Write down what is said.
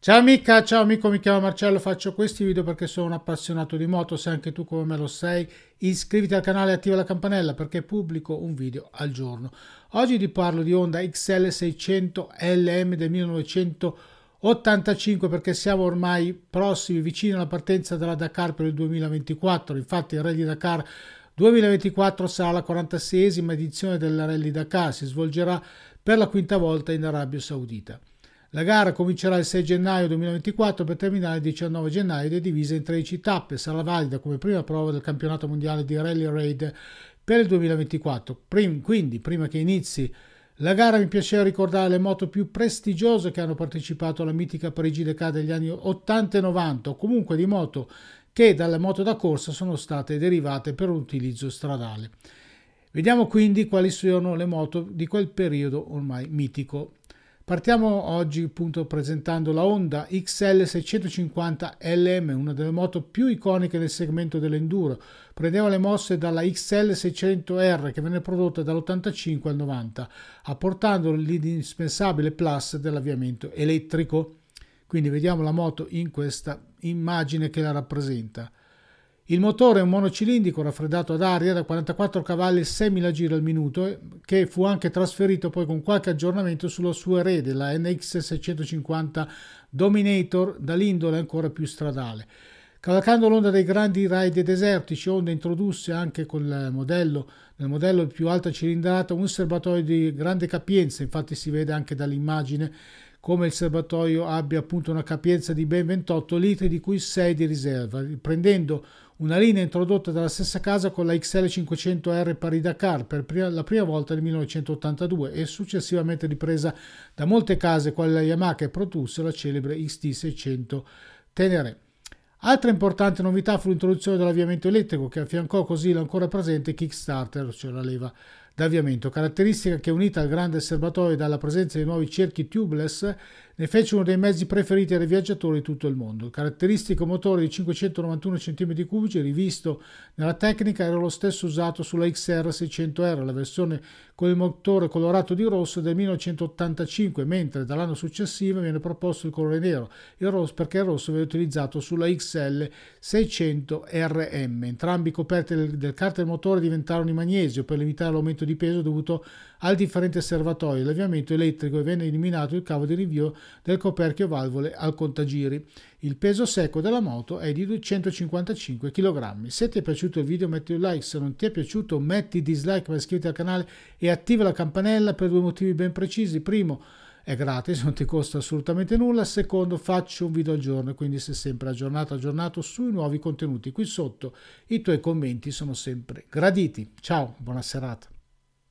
Ciao amica, ciao amico, mi chiamo Marcello, faccio questi video perché sono un appassionato di moto, se anche tu come me lo sei iscriviti al canale e attiva la campanella perché pubblico un video al giorno. Oggi ti parlo di Honda XL600LM del 1985 perché siamo ormai prossimi, vicini alla partenza della Dakar per il 2024, infatti il Rally Dakar 2024 sarà la 46esima edizione della Rally Dakar, si svolgerà per la quinta volta in Arabia Saudita. La gara comincerà il 6 gennaio 2024 per terminare il 19 gennaio ed è divisa in 13 tappe. Sarà valida come prima prova del campionato mondiale di rally raid per il 2024. Prim, quindi, prima che inizi la gara mi piaceva ricordare le moto più prestigiose che hanno partecipato alla mitica Parigi Decade degli anni 80 e 90, o comunque di moto che dalle moto da corsa sono state derivate per l'utilizzo stradale. Vediamo quindi quali sono le moto di quel periodo ormai mitico. Partiamo oggi appunto presentando la Honda XL650 LM, una delle moto più iconiche del segmento dell'enduro. Prendeva le mosse dalla XL600R che venne prodotta dall'85 al 90, apportando l'indispensabile plus dell'avviamento elettrico. Quindi vediamo la moto in questa immagine che la rappresenta. Il motore è un monocilindrico raffreddato ad aria da 44 cavalli e 6.000 giri al minuto che fu anche trasferito poi con qualche aggiornamento sulla sua erede, la NX650 Dominator, dall'indole ancora più stradale. Cavalcando l'onda dei grandi raid desertici, Honda introdusse anche col modello, nel modello più alta cilindrata un serbatoio di grande capienza, infatti si vede anche dall'immagine come il serbatoio abbia appunto una capienza di ben 28 litri di cui 6 di riserva, prendendo una linea introdotta dalla stessa casa con la XL500R Paris Dakar per la prima volta nel 1982 e successivamente ripresa da molte case quali la Yamaha che produsse la celebre XT600 Tenere. Altra importante novità fu l'introduzione dell'avviamento elettrico che affiancò così l'ancora presente Kickstarter, cioè la leva d'avviamento, caratteristica che unita al grande serbatoio e dalla presenza di nuovi cerchi tubeless ne fece uno dei mezzi preferiti dai viaggiatori di tutto il mondo. Il caratteristico motore di 591 cm3 rivisto nella tecnica era lo stesso usato sulla XR600R, la versione con il motore colorato di rosso del 1985, mentre dall'anno successivo viene proposto il colore nero, il rosso perché il rosso viene utilizzato sulla XL600RM. Entrambi i coperti del, del carte motore diventarono in magnesio per limitare l'aumento di di peso dovuto al differente serbatoio, l'avviamento elettrico e venne eliminato il cavo di rinvio del coperchio valvole al contagiri. Il peso secco della moto è di 255 kg. Se ti è piaciuto il video metti un like, se non ti è piaciuto metti dislike iscriviti al canale e attiva la campanella per due motivi ben precisi. Primo, è gratis, non ti costa assolutamente nulla. Secondo, faccio un video al giorno, quindi sei sempre aggiornato, aggiornato sui nuovi contenuti. Qui sotto i tuoi commenti sono sempre graditi. Ciao, buona serata.